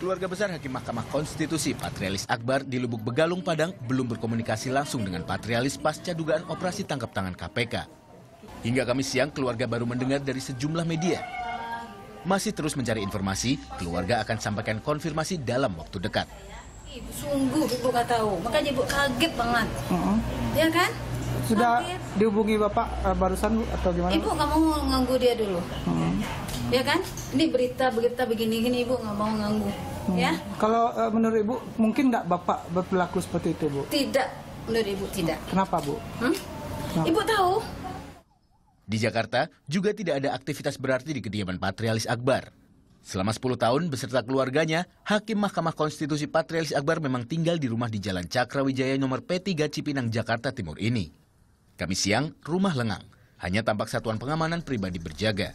Keluarga besar Hakim Mahkamah Konstitusi Patrialis Akbar di Lubuk Begalung Padang belum berkomunikasi langsung dengan Patrialis pasca dugaan operasi tangkap tangan KPK. Hingga kami siang, keluarga baru mendengar dari sejumlah media. Masih terus mencari informasi, keluarga akan sampaikan konfirmasi dalam waktu dekat. Ibu sungguh ibu gak tahu, makanya ibu kaget banget. Mm -hmm. Ya kan? Sudah kaget. dihubungi bapak eh, barusan atau gimana? Ibu kamu mau nganggu dia dulu. Mm -hmm ya kan? Ini berita-berita begini-gini ibu nggak mau nganggu, hmm. ya? Kalau uh, menurut ibu mungkin nggak bapak berperilaku seperti itu bu? Tidak, menurut ibu tidak. Kenapa bu? Hmm? Kenapa? Ibu tahu. Di Jakarta juga tidak ada aktivitas berarti di kediaman Patrialis Akbar. Selama 10 tahun beserta keluarganya, Hakim Mahkamah Konstitusi Patrialis Akbar memang tinggal di rumah di Jalan Cakrawijaya nomor P3 Cipinang, Jakarta Timur ini. Kami siang, rumah lengang. Hanya tampak satuan pengamanan pribadi berjaga.